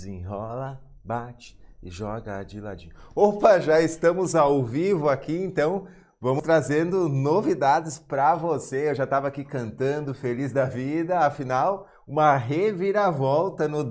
Desenrola, bate e joga de ladinho. Opa, já estamos ao vivo aqui, então vamos trazendo novidades para você. Eu já estava aqui cantando, feliz da vida, afinal, uma reviravolta no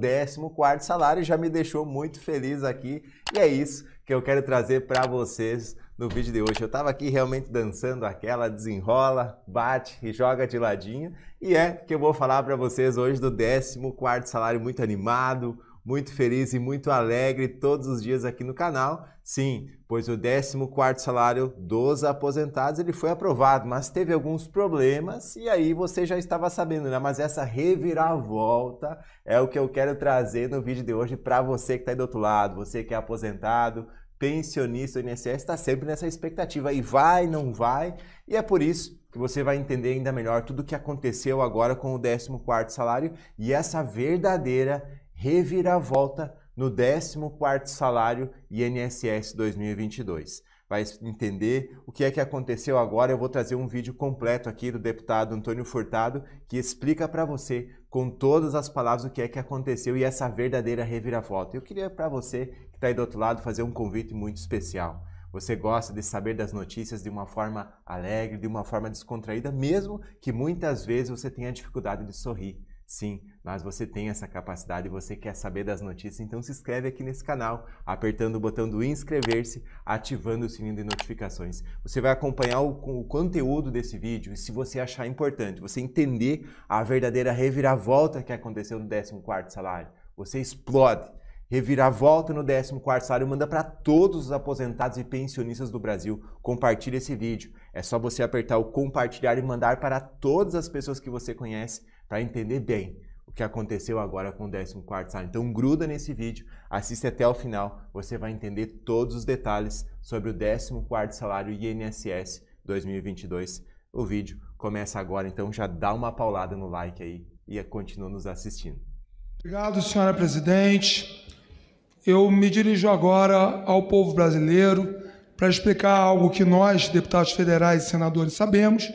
14 salário já me deixou muito feliz aqui. E é isso que eu quero trazer para vocês no vídeo de hoje. Eu estava aqui realmente dançando aquela desenrola, bate e joga de ladinho. E é que eu vou falar para vocês hoje do 14 salário muito animado, muito feliz e muito alegre todos os dias aqui no canal. Sim, pois o 14º salário dos aposentados ele foi aprovado, mas teve alguns problemas e aí você já estava sabendo, né? Mas essa reviravolta é o que eu quero trazer no vídeo de hoje para você que está aí do outro lado, você que é aposentado, pensionista, o INSS está sempre nessa expectativa e vai, não vai, e é por isso que você vai entender ainda melhor tudo o que aconteceu agora com o 14º salário e essa verdadeira reviravolta no 14º salário INSS 2022. Vai entender o que é que aconteceu agora. Eu vou trazer um vídeo completo aqui do deputado Antônio Furtado que explica para você com todas as palavras o que é que aconteceu e essa verdadeira reviravolta. Eu queria para você que está aí do outro lado fazer um convite muito especial. Você gosta de saber das notícias de uma forma alegre, de uma forma descontraída, mesmo que muitas vezes você tenha dificuldade de sorrir. Sim, mas você tem essa capacidade e você quer saber das notícias, então se inscreve aqui nesse canal, apertando o botão do inscrever-se, ativando o sininho de notificações. Você vai acompanhar o, o, conteúdo desse vídeo e se você achar importante, você entender a verdadeira reviravolta que aconteceu no 14º salário, você explode. Reviravolta no 14º salário, manda para todos os aposentados e pensionistas do Brasil. Compartilhe esse vídeo. É só você apertar o compartilhar e mandar para todas as pessoas que você conhece para entender bem o que aconteceu agora com o 14 salário. Então gruda nesse vídeo, assiste até o final, você vai entender todos os detalhes sobre o 14 salário INSS 2022. O vídeo começa agora, então já dá uma paulada no like aí e continua nos assistindo. Obrigado, senhora presidente. Eu me dirijo agora ao povo brasileiro para explicar algo que nós, deputados federais e senadores, sabemos,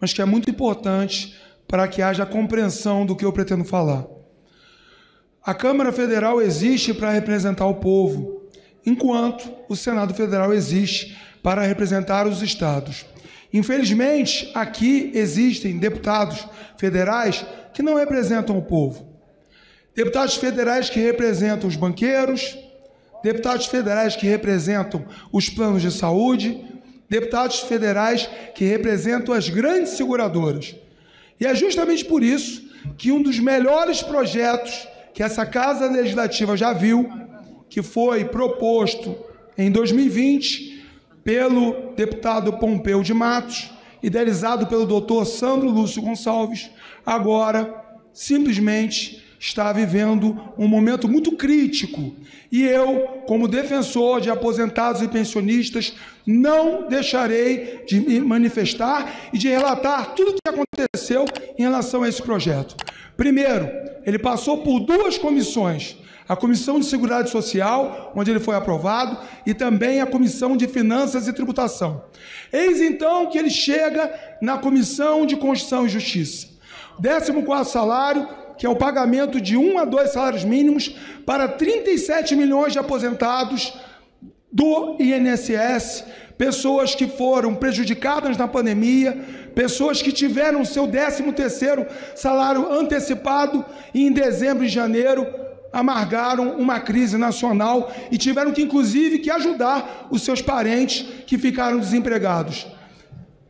mas que é muito importante para que haja compreensão do que eu pretendo falar. A Câmara Federal existe para representar o povo, enquanto o Senado Federal existe para representar os estados. Infelizmente, aqui existem deputados federais que não representam o povo. Deputados federais que representam os banqueiros, deputados federais que representam os planos de saúde, deputados federais que representam as grandes seguradoras. E é justamente por isso que um dos melhores projetos que essa Casa Legislativa já viu, que foi proposto em 2020 pelo deputado Pompeu de Matos, idealizado pelo doutor Sandro Lúcio Gonçalves, agora simplesmente está vivendo um momento muito crítico e eu, como defensor de aposentados e pensionistas, não deixarei de me manifestar e de relatar tudo o que aconteceu em relação a esse projeto. Primeiro, ele passou por duas comissões. A Comissão de Seguridade Social, onde ele foi aprovado, e também a Comissão de Finanças e Tributação. Eis então que ele chega na Comissão de Constituição e Justiça. 14 salário que é o pagamento de um a dois salários mínimos para 37 milhões de aposentados do INSS, pessoas que foram prejudicadas na pandemia, pessoas que tiveram seu 13º salário antecipado e em dezembro e janeiro amargaram uma crise nacional e tiveram que inclusive que ajudar os seus parentes que ficaram desempregados.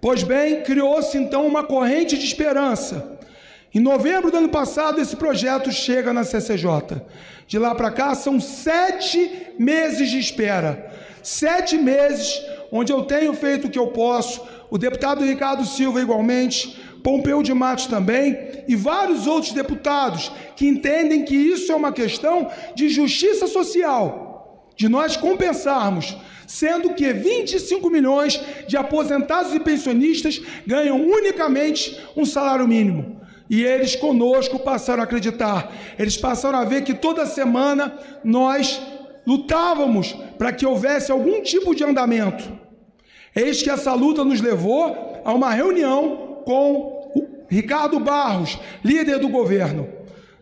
Pois bem, criou-se então uma corrente de esperança em novembro do ano passado, esse projeto chega na CCJ. De lá para cá, são sete meses de espera. Sete meses onde eu tenho feito o que eu posso, o deputado Ricardo Silva igualmente, Pompeu de Matos também, e vários outros deputados que entendem que isso é uma questão de justiça social, de nós compensarmos, sendo que 25 milhões de aposentados e pensionistas ganham unicamente um salário mínimo. E eles conosco passaram a acreditar, eles passaram a ver que toda semana nós lutávamos para que houvesse algum tipo de andamento. Eis que essa luta nos levou a uma reunião com Ricardo Barros, líder do governo.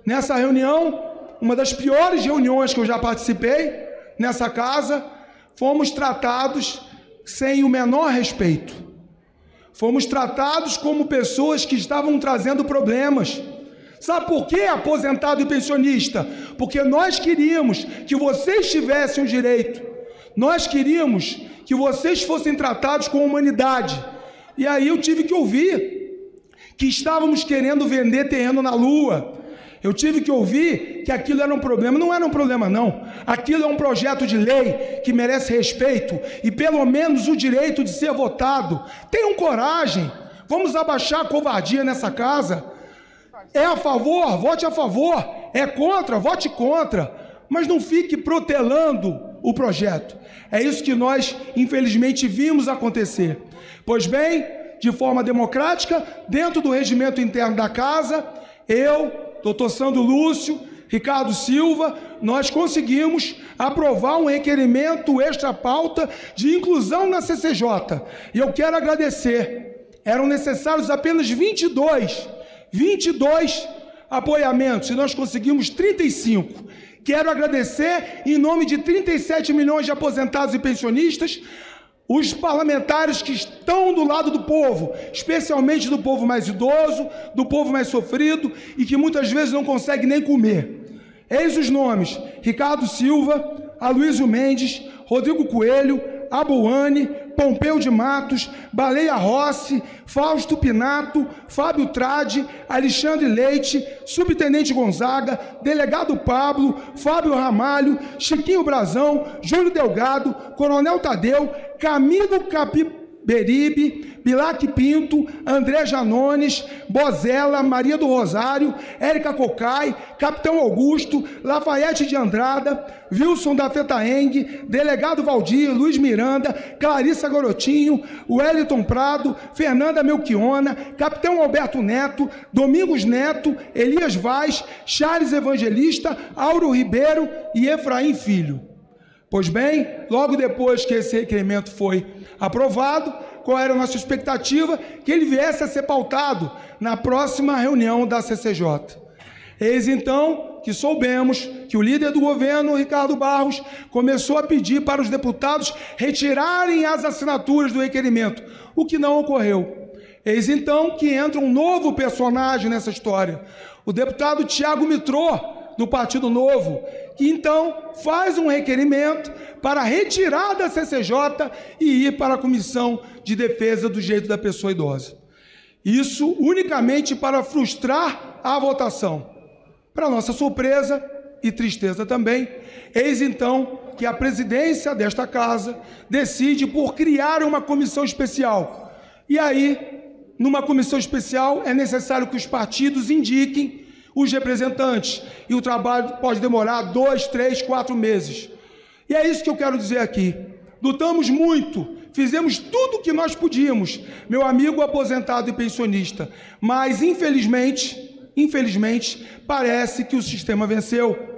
Nessa reunião, uma das piores reuniões que eu já participei nessa casa, fomos tratados sem o menor respeito. Fomos tratados como pessoas que estavam trazendo problemas. Sabe por quê, aposentado e pensionista? Porque nós queríamos que vocês tivessem o direito. Nós queríamos que vocês fossem tratados com humanidade. E aí eu tive que ouvir que estávamos querendo vender terreno na lua, eu tive que ouvir que aquilo era um problema. Não era um problema, não. Aquilo é um projeto de lei que merece respeito e pelo menos o direito de ser votado. Tenham coragem. Vamos abaixar a covardia nessa casa. É a favor, vote a favor. É contra, vote contra. Mas não fique protelando o projeto. É isso que nós, infelizmente, vimos acontecer. Pois bem, de forma democrática, dentro do regimento interno da casa, eu, doutor Sandro Lúcio, Ricardo Silva, nós conseguimos aprovar um requerimento extra-pauta de inclusão na CCJ. E eu quero agradecer. Eram necessários apenas 22, 22 apoiamentos e nós conseguimos 35. Quero agradecer, em nome de 37 milhões de aposentados e pensionistas, os parlamentares que estão do lado do povo, especialmente do povo mais idoso, do povo mais sofrido e que muitas vezes não consegue nem comer. Eis os nomes: Ricardo Silva, Aloysio Mendes, Rodrigo Coelho, Abuane, Pompeu de Matos, Baleia Rossi, Fausto Pinato, Fábio Trade, Alexandre Leite, Subtenente Gonzaga, Delegado Pablo, Fábio Ramalho, Chiquinho Brazão, Júlio Delgado, Coronel Tadeu, Camilo Capipo Beribe, Bilac Pinto, André Janones, Bozella, Maria do Rosário, Érica Cocai, Capitão Augusto, Lafayette de Andrada, Wilson da Fetaeng, Delegado Valdir, Luiz Miranda, Clarissa Gorotinho, Wellington Prado, Fernanda Melchiona, Capitão Alberto Neto, Domingos Neto, Elias Vaz, Charles Evangelista, Auro Ribeiro e Efraim Filho. Pois bem, logo depois que esse requerimento foi aprovado, qual era a nossa expectativa? Que ele viesse a ser pautado na próxima reunião da CCJ. Eis então que soubemos que o líder do governo, Ricardo Barros, começou a pedir para os deputados retirarem as assinaturas do requerimento, o que não ocorreu. Eis então que entra um novo personagem nessa história, o deputado Tiago Mitrô, do Partido Novo, que então faz um requerimento para retirar da CCJ e ir para a Comissão de Defesa do Direito da Pessoa Idosa. Isso unicamente para frustrar a votação. Para nossa surpresa e tristeza também, eis então que a presidência desta casa decide por criar uma comissão especial. E aí, numa comissão especial, é necessário que os partidos indiquem os representantes. E o trabalho pode demorar dois, três, quatro meses. E é isso que eu quero dizer aqui. Lutamos muito, fizemos tudo o que nós podíamos, meu amigo aposentado e pensionista. Mas, infelizmente, infelizmente, parece que o sistema venceu.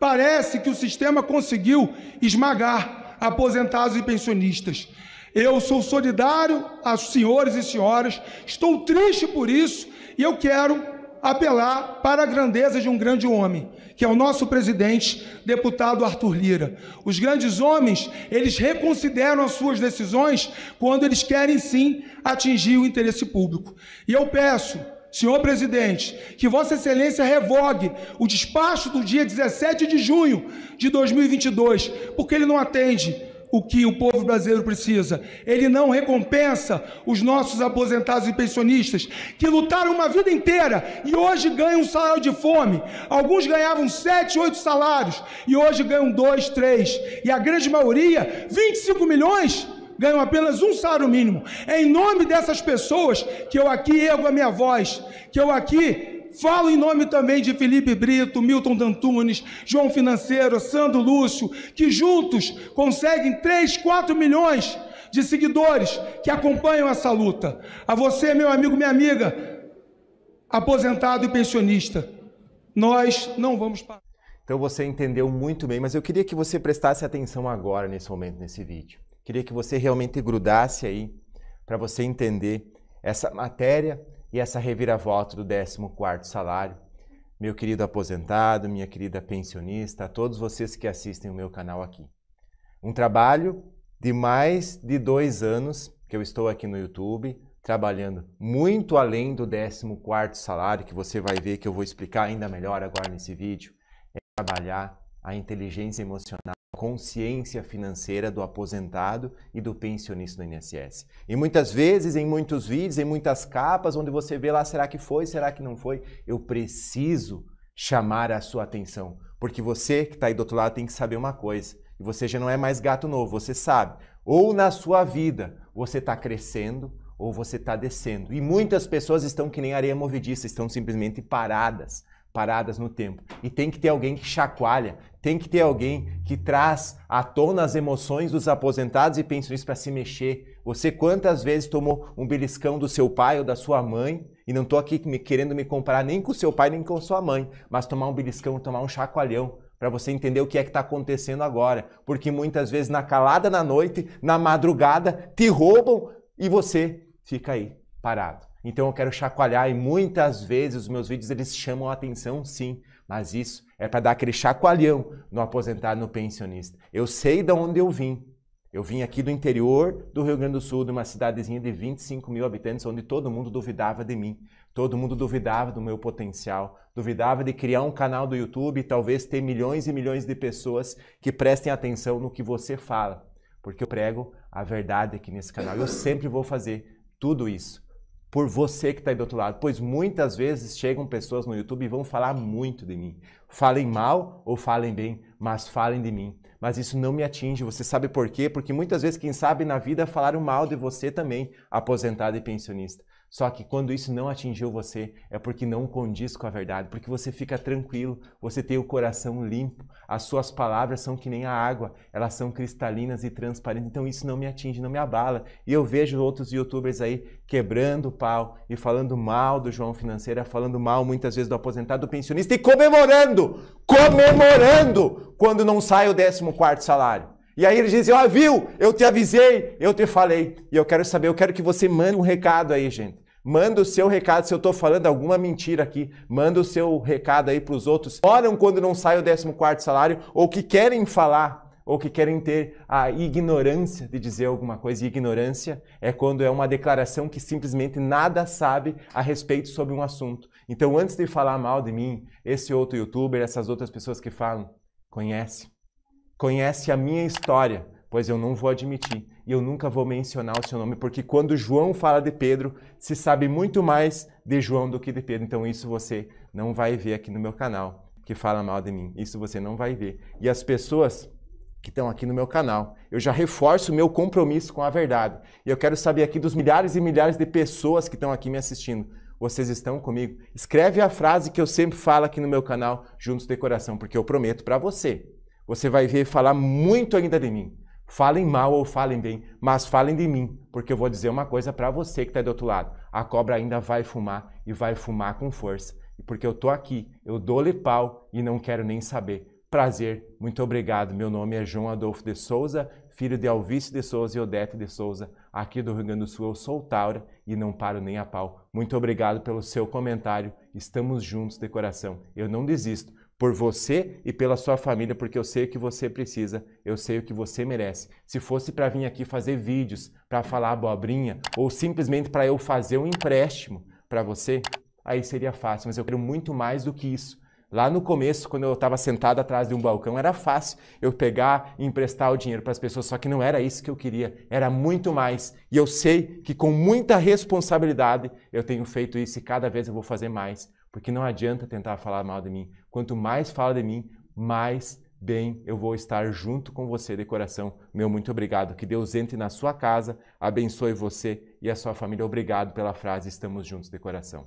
Parece que o sistema conseguiu esmagar aposentados e pensionistas. Eu sou solidário aos senhores e senhoras, estou triste por isso e eu quero apelar para a grandeza de um grande homem, que é o nosso presidente, deputado Arthur Lira. Os grandes homens, eles reconsideram as suas decisões quando eles querem sim atingir o interesse público. E eu peço Senhor presidente, que Vossa Excelência revogue o despacho do dia 17 de junho de 2022, porque ele não atende o que o povo brasileiro precisa. Ele não recompensa os nossos aposentados e pensionistas que lutaram uma vida inteira e hoje ganham um salário de fome. Alguns ganhavam sete, oito salários e hoje ganham dois, três. E a grande maioria, 25 milhões, ganham apenas um salário mínimo. É em nome dessas pessoas que eu aqui ergo a minha voz, que eu aqui Falo em nome também de Felipe Brito, Milton Dantunes, João Financeiro, Sandro Lúcio, que juntos conseguem 3, 4 milhões de seguidores que acompanham essa luta. A você, meu amigo, minha amiga, aposentado e pensionista, nós não vamos parar. Então você entendeu muito bem, mas eu queria que você prestasse atenção agora nesse momento, nesse vídeo. Queria que você realmente grudasse aí para você entender essa matéria e essa reviravolta do 14º salário. Meu querido aposentado, minha querida pensionista, a todos vocês que assistem o meu canal aqui. Um trabalho de mais de dois anos que eu estou aqui no YouTube, trabalhando muito além do 14º salário, que você vai ver que eu vou explicar ainda melhor agora nesse vídeo, é trabalhar a inteligência emocional consciência financeira do aposentado e do pensionista do INSS. E muitas vezes, em muitos vídeos, em muitas capas, onde você vê lá, será que foi, será que não foi? Eu preciso chamar a sua atenção, porque você que está aí do outro lado tem que saber uma coisa, e você já não é mais gato novo, você sabe. Ou na sua vida você está crescendo ou você está descendo. E muitas pessoas estão que nem areia movediça, estão simplesmente paradas paradas no tempo. E tem que ter alguém que chacoalha, tem que ter alguém que traz à tona as emoções dos aposentados e pensionistas para se mexer. Você quantas vezes tomou um beliscão do seu pai ou da sua mãe? E não estou aqui me, querendo me comparar nem com o seu pai nem com sua mãe, mas tomar um beliscão, tomar um chacoalhão para você entender o que é que está acontecendo agora, porque muitas vezes na calada na noite, na madrugada, te roubam e você fica aí parado. Então eu quero chacoalhar e muitas vezes os meus vídeos eles chamam a atenção, sim, mas isso é para dar aquele chacoalhão no aposentado, no pensionista. Eu sei de onde eu vim. Eu vim aqui do interior do Rio Grande do Sul, de uma cidadezinha de 25 mil habitantes, onde todo mundo duvidava de mim, todo mundo duvidava do meu potencial, duvidava de criar um canal do YouTube e talvez ter milhões e milhões de pessoas que prestem atenção no que você fala, porque eu prego a verdade aqui nesse canal. Eu sempre vou fazer tudo isso por você que está aí do outro lado, pois muitas vezes chegam pessoas no YouTube e vão falar muito de mim. Falem mal ou falem bem, mas falem de mim. Mas isso não me atinge, você sabe por quê? Porque muitas vezes, quem sabe na vida, falaram mal de você também, aposentado e pensionista. Só que quando isso não atingiu você, é porque não condiz com a verdade, porque você fica tranquilo, você tem o coração limpo, as suas palavras são que nem a água, elas são cristalinas e transparentes, então isso não me atinge, não me abala. E eu vejo outros youtubers aí quebrando o pau e falando mal do João Financeira, falando mal muitas vezes do aposentado, do pensionista e comemorando, comemorando quando não sai o 14 quarto salário. E aí eles dizem, ó, viu? Eu te avisei, eu te falei. E eu quero saber, eu quero que você mande um recado aí, gente. Manda o seu recado se eu estou falando alguma mentira aqui. Manda o seu recado aí para os outros. Oram quando não sai o 14 salário ou que querem falar ou que querem ter a ignorância de dizer alguma coisa. E ignorância é quando é uma declaração que simplesmente nada sabe a respeito sobre um assunto. Então, antes de falar mal de mim, esse outro youtuber, essas outras pessoas que falam, conhece. Conhece a minha história Pois eu não vou admitir e eu nunca vou mencionar o seu nome, porque quando João fala de Pedro, se sabe muito mais de João do que de Pedro. Então isso você não vai ver aqui no meu canal, que fala mal de mim. Isso você não vai ver. E as pessoas que estão aqui no meu canal. Eu já reforço o meu compromisso com a verdade. E eu quero saber aqui dos milhares e milhares de pessoas que estão aqui me assistindo. Vocês estão comigo? Escreve a frase que eu sempre falo aqui no meu canal, Juntos de Coração, porque eu prometo para você. Você vai ver falar muito ainda de mim. Falem mal ou falem bem, mas falem de mim, porque eu vou dizer uma coisa para você que está do outro lado. A cobra ainda vai fumar e vai fumar com força, porque eu tô aqui, eu dou-lhe pau e não quero nem saber. Prazer, muito obrigado. Meu nome é João Adolfo de Souza, filho de Alvice de Souza e Odete de Souza, aqui do Rio Grande do Sul. Eu sou Taura e não paro nem a pau. Muito obrigado pelo seu comentário. Estamos juntos de coração. Eu não desisto por você e pela sua família, porque eu sei o que você precisa, eu sei o que você merece. Se fosse para vir aqui fazer vídeos, para falar abobrinha, ou simplesmente para eu fazer um empréstimo para você, aí seria fácil, mas eu quero muito mais do que isso. Lá no começo, quando eu estava sentado atrás de um balcão, era fácil eu pegar e emprestar o dinheiro para as pessoas, só que não era isso que eu queria, era muito mais. E eu sei que com muita responsabilidade eu tenho feito isso e cada vez eu vou fazer mais porque não adianta tentar falar mal de mim. Quanto mais fala de mim, mais bem eu vou estar junto com você de coração. Meu muito obrigado. Que Deus entre na sua casa, abençoe você e a sua família. Obrigado pela frase Estamos juntos de coração.